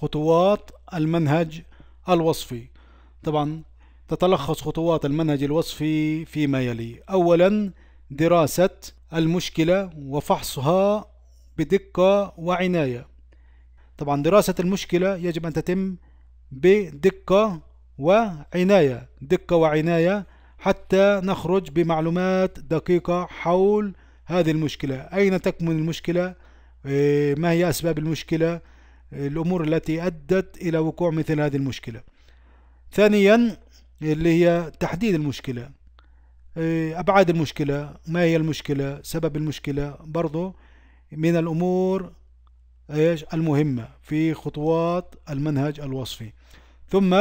خطوات المنهج الوصفي طبعا تتلخص خطوات المنهج الوصفي فيما يلي أولا دراسة المشكلة وفحصها بدقة وعناية طبعا دراسة المشكلة يجب أن تتم بدقة وعناية دقة وعناية حتى نخرج بمعلومات دقيقة حول هذه المشكلة أين تكمن المشكلة إيه، ما هي أسباب المشكلة الأمور التي أدت إلى وقوع مثل هذه المشكلة ثانيا اللي هي تحديد المشكلة آه، أبعاد المشكلة ما هي المشكلة سبب المشكلة برضو من الأمور إيش المهمة في خطوات المنهج الوصفي ثم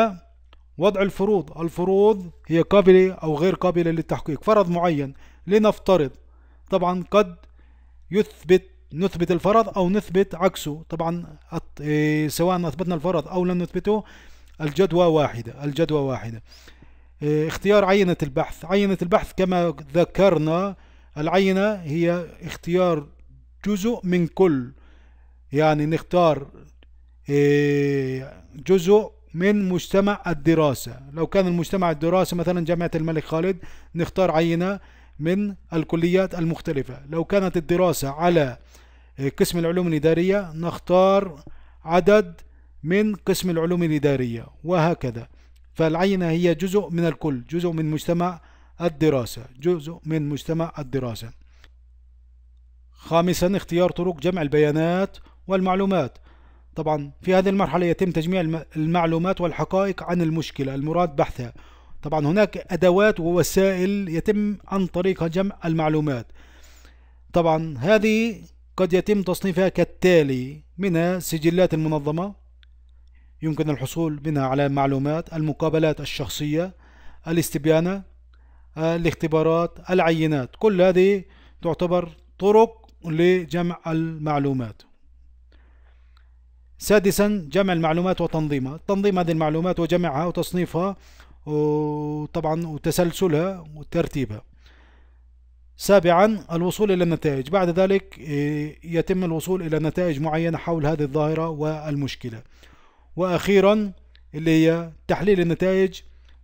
وضع الفروض الفروض هي قابلة أو غير قابلة للتحقيق فرض معين لنفترض طبعا قد يثبت نثبت الفرض أو نثبت عكسه طبعا إيه، سواء أثبتنا الفرض أو لم نثبته الجدوى واحدة الجدوى واحدة إيه، اختيار عينة البحث عينة البحث كما ذكرنا العينة هي اختيار جزء من كل يعني نختار إيه، جزء من مجتمع الدراسة لو كان المجتمع الدراسة مثلا جامعة الملك خالد نختار عينة من الكليات المختلفة لو كانت الدراسة على آه، قسم العلوم الإدارية نختار عدد من قسم العلوم الإدارية وهكذا فالعينة هي جزء من الكل جزء من مجتمع الدراسة جزء من مجتمع الدراسة خامسا اختيار طرق جمع البيانات والمعلومات طبعا في هذه المرحلة يتم تجميع المعلومات والحقائق عن المشكلة المراد بحثها طبعا هناك أدوات ووسائل يتم عن طريقها جمع المعلومات طبعا هذه قد يتم تصنيفها كالتالي منها سجلات المنظمة يمكن الحصول منها على معلومات المقابلات الشخصية الاستبيانة الاختبارات العينات كل هذه تعتبر طرق لجمع المعلومات سادسا جمع المعلومات وتنظيمها تنظيم هذه المعلومات وجمعها وتصنيفها وطبعا وتسلسلها وترتيبها سابعا الوصول إلى النتائج بعد ذلك إيه، يتم الوصول إلى نتائج معينة حول هذه الظاهرة والمشكلة وأخيرا اللي هي تحليل النتائج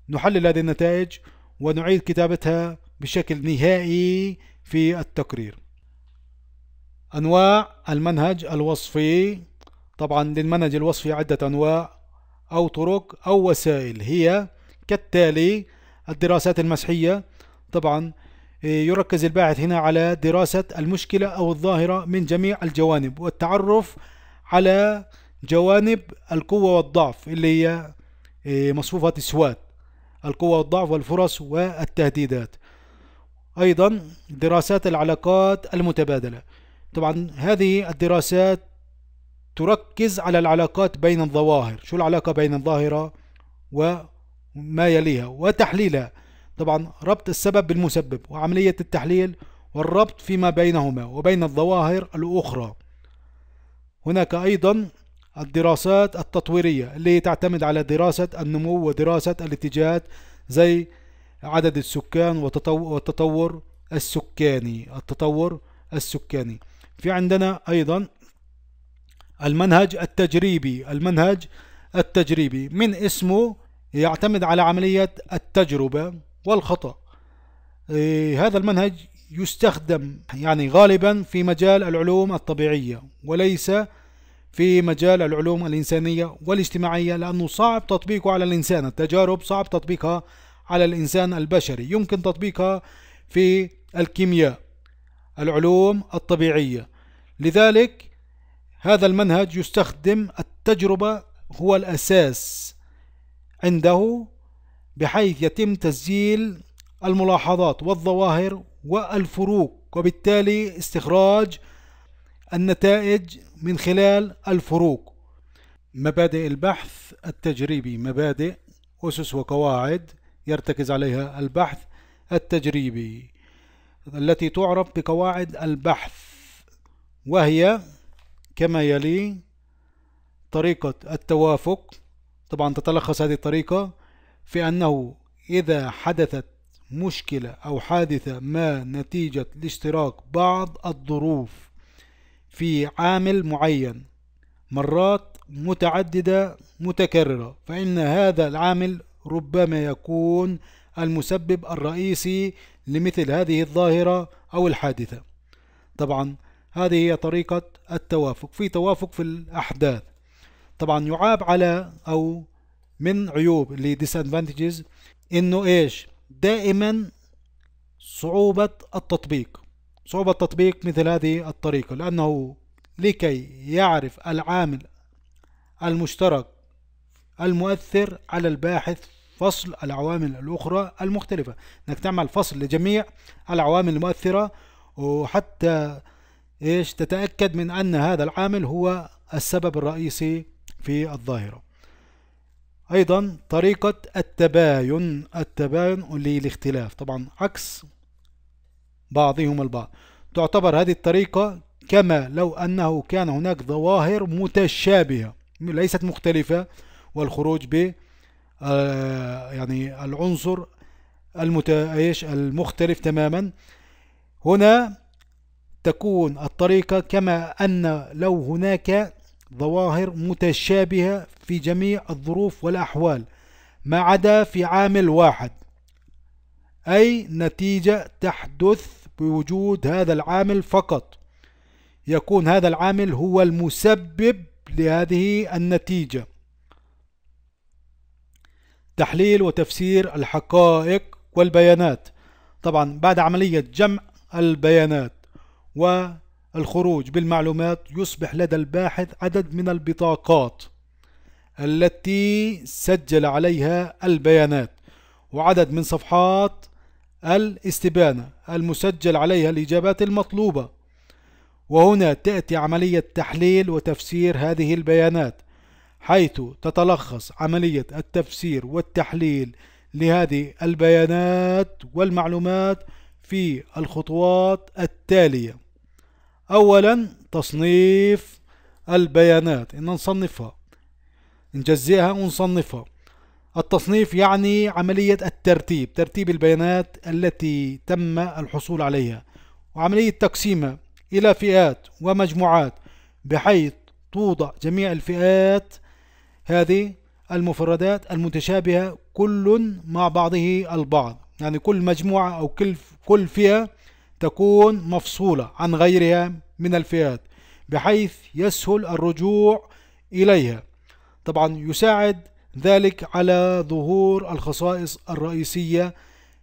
نحلل هذه النتائج ونعيد كتابتها بشكل نهائي في التقرير أنواع المنهج الوصفي طبعا للمنهج الوصفي عدة أنواع أو طرق أو وسائل هي كالتالي الدراسات المسحية طبعا يركز الباحث هنا على دراسة المشكلة أو الظاهرة من جميع الجوانب والتعرف على جوانب القوة والضعف اللي هي آه، مصفوفة السواد القوة والضعف والفرص والتهديدات أيضا دراسات العلاقات المتبادلة طبعا هذه الدراسات تركز على العلاقات بين الظواهر شو العلاقة بين الظاهرة وما يليها وتحليلها طبعا ربط السبب بالمسبب وعملية التحليل والربط فيما بينهما وبين الظواهر الأخرى هناك أيضا الدراسات التطويرية اللي تعتمد على دراسة النمو ودراسة الاتجاهات زي عدد السكان والتطور السكاني التطور السكاني في عندنا أيضا المنهج التجريبي المنهج التجريبي من اسمه يعتمد على عملية التجربة والخطأ إيه، هذا المنهج يستخدم يعني غالبا في مجال العلوم الطبيعية وليس في مجال العلوم الإنسانية والاجتماعية لأنه صعب تطبيقه على الإنسان التجارب صعب تطبيقها على الإنسان البشري يمكن تطبيقها في الكيمياء العلوم الطبيعية لذلك هذا المنهج يستخدم التجربة هو الأساس عنده بحيث يتم تسجيل الملاحظات والظواهر والفروق وبالتالي استخراج النتائج من خلال الفروق مبادئ البحث التجريبي مبادئ أسس وقواعد يرتكز عليها البحث التجريبي التي تعرف بقواعد البحث وهي كما يلي طريقة التوافق طبعا تتلخص هذه الطريقة في أنه إذا حدثت مشكلة أو حادثة ما نتيجة لاشتراك بعض الظروف في عامل معين مرات متعددة متكررة فإن هذا العامل ربما يكون المسبب الرئيسي لمثل هذه الظاهرة أو الحادثة طبعا هذه هي طريقة التوافق في توافق في الأحداث طبعا يعاب على أو من عيوب اللي disadvantages انه ايش دائما صعوبة التطبيق صعوبة تطبيق مثل هذه الطريقة لأنه لكي يعرف العامل المشترك المؤثر على الباحث فصل العوامل الأخرى المختلفة أنك تعمل فصل لجميع العوامل المؤثرة وحتى إيش تتأكد من أن هذا العامل هو السبب الرئيسي في الظاهرة أيضا طريقة التباين التباين للاختلاف طبعا عكس بعضهم البعض تعتبر هذه الطريقة كما لو أنه كان هناك ظواهر متشابهة ليست مختلفة والخروج ب آه، يعني العنصر المت... ايش المختلف تماما هنا تكون الطريقة كما أن لو هناك ظواهر متشابهة في جميع الظروف والأحوال ما عدا في عامل واحد أي نتيجة تحدث بوجود هذا العامل فقط يكون هذا العامل هو المسبب لهذه النتيجة تحليل وتفسير الحقائق والبيانات طبعا بعد عملية جمع البيانات و الخروج بالمعلومات يصبح لدى الباحث عدد من البطاقات التي سجل عليها البيانات وعدد من صفحات الاستبانة المسجل عليها الإجابات المطلوبة وهنا تأتي عملية تحليل وتفسير هذه البيانات حيث تتلخص عملية التفسير والتحليل لهذه البيانات والمعلومات في الخطوات التالية أولا تصنيف البيانات إن نصنفها نجزئها ونصنفها التصنيف يعني عملية الترتيب ترتيب البيانات التي تم الحصول عليها وعملية تقسيمها إلى فئات ومجموعات بحيث توضع جميع الفئات هذه المفردات المتشابهة كل مع بعضه البعض يعني كل مجموعة أو كل كل فئة تكون مفصولة عن غيرها من الفئات بحيث يسهل الرجوع إليها طبعا يساعد ذلك على ظهور الخصائص الرئيسية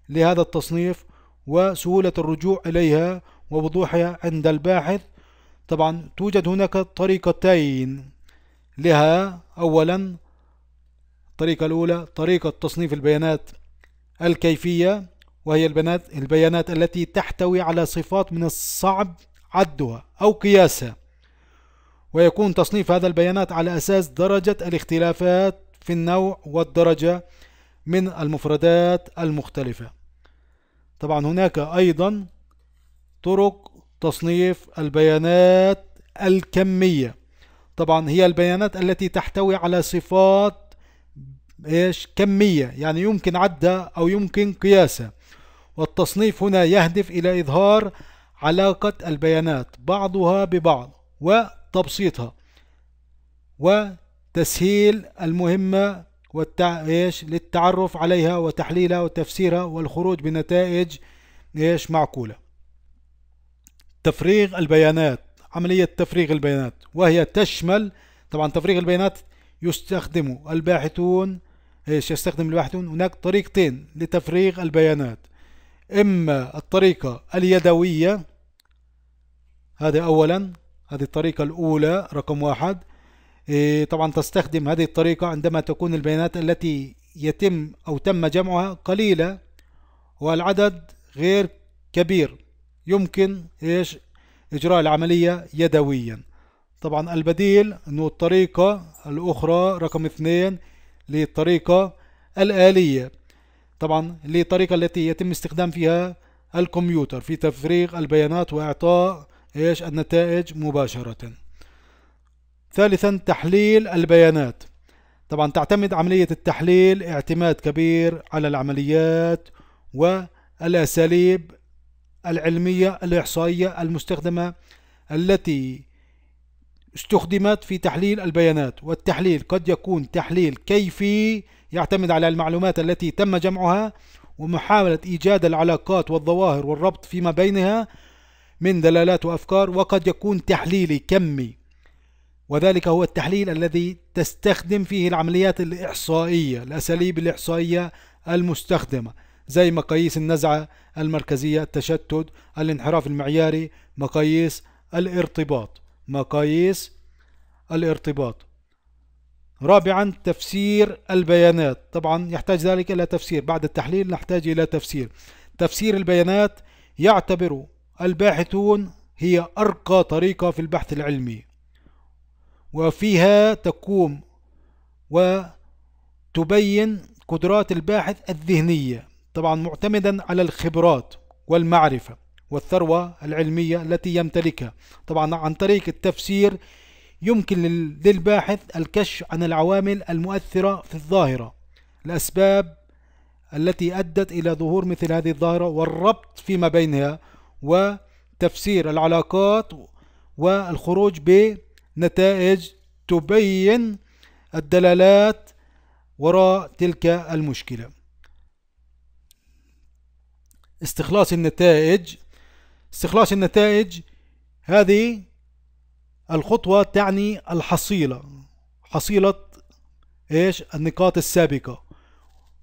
لهذا التصنيف وسهولة الرجوع إليها ووضوحها عند الباحث طبعا توجد هناك طريقتين لها أولا الطريقة الأولى طريقة تصنيف البيانات الكيفية وهي البيانات البيانات التي تحتوي على صفات من الصعب عدها أو قياسها ويكون تصنيف هذا البيانات على أساس درجة الاختلافات في النوع والدرجة من المفردات المختلفة طبعا هناك أيضا طرق تصنيف البيانات الكمية طبعا هي البيانات التي تحتوي على صفات ايش كمية يعني يمكن عدها أو يمكن قياسها والتصنيف هنا يهدف إلى إظهار علاقة البيانات بعضها ببعض وتبسيطها وتسهيل المهمة والتع... إيش للتعرف عليها وتحليلها وتفسيرها والخروج بنتائج إيش معقولة تفريغ البيانات عملية تفريغ البيانات وهي تشمل طبعا تفريغ البيانات يستخدم الباحثون ايش يستخدم الباحثون هناك طريقتين لتفريغ البيانات إما الطريقة اليدوية هذا أولا هذه الطريقة الأولى رقم واحد إيه، طبعا تستخدم هذه الطريقة عندما تكون البيانات التي يتم أو تم جمعها قليلة والعدد غير كبير يمكن إيش إجراء العملية يدويا طبعا البديل أنه الطريقة الأخرى رقم اثنين للطريقة الآلية طبعا للطريقة التي يتم استخدام فيها الكمبيوتر في تفريغ البيانات وإعطاء إيش النتائج مباشرة ثالثا تحليل البيانات طبعا تعتمد عملية التحليل اعتماد كبير على العمليات والأساليب العلمية الإحصائية المستخدمة التي استخدمت في تحليل البيانات والتحليل قد يكون تحليل كيفي يعتمد على المعلومات التي تم جمعها ومحاولة إيجاد العلاقات والظواهر والربط فيما بينها من دلالات وأفكار وقد يكون تحليلي كمي وذلك هو التحليل الذي تستخدم فيه العمليات الإحصائية الأساليب الإحصائية المستخدمة زي مقاييس النزعة المركزية التشتت الانحراف المعياري مقاييس الارتباط مقاييس الارتباط رابعا تفسير البيانات طبعا يحتاج ذلك إلى تفسير بعد التحليل نحتاج إلى تفسير تفسير البيانات يعتبر الباحثون هي أرقى طريقة في البحث العلمي وفيها تقوم وتبين قدرات الباحث الذهنية طبعا معتمدا على الخبرات والمعرفة والثروة العلمية التي يمتلكها طبعا عن طريق التفسير يمكن للباحث الكشف عن العوامل المؤثرة في الظاهرة الأسباب التي أدت إلى ظهور مثل هذه الظاهرة والربط فيما بينها وتفسير العلاقات والخروج بنتائج تبين الدلالات وراء تلك المشكلة استخلاص النتائج استخلاص النتائج هذه الخطوة تعني الحصيلة حصيلة إيش النقاط السابقة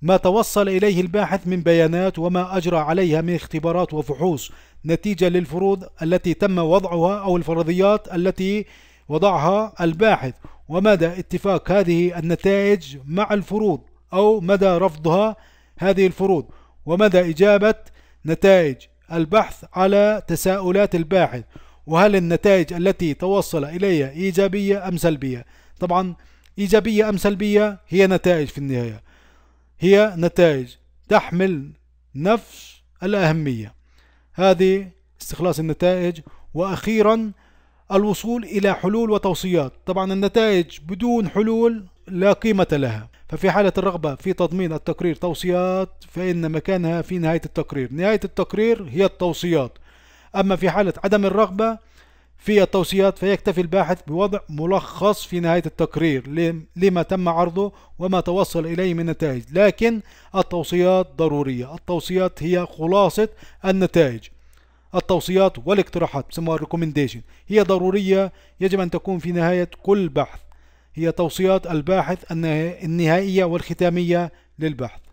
ما توصل إليه الباحث من بيانات وما أجرى عليها من اختبارات وفحوص نتيجة للفروض التي تم وضعها أو الفرضيات التي وضعها الباحث ومدى اتفاق هذه النتائج مع الفروض أو مدى رفضها هذه الفروض ومدى إجابة نتائج البحث على تساؤلات الباحث وهل النتائج التي توصل إليها إيجابية أم سلبية طبعا إيجابية أم سلبية هي نتائج في النهاية هي نتائج تحمل نفس الأهمية هذه استخلاص النتائج وأخيرا الوصول إلى حلول وتوصيات طبعا النتائج بدون حلول لا قيمة لها ففي حالة الرغبة في تضمين التقرير توصيات فإن مكانها في نهاية التقرير نهاية التقرير هي التوصيات أما في حالة عدم الرغبة في التوصيات فيكتفي الباحث بوضع ملخص في نهاية التقرير لما تم عرضه وما توصل إليه من نتائج لكن التوصيات ضرورية التوصيات هي خلاصة النتائج التوصيات والاقتراحات بسموها الريكومنديشن هي ضرورية يجب أن تكون في نهاية كل بحث هي توصيات الباحث النهائية والختامية للبحث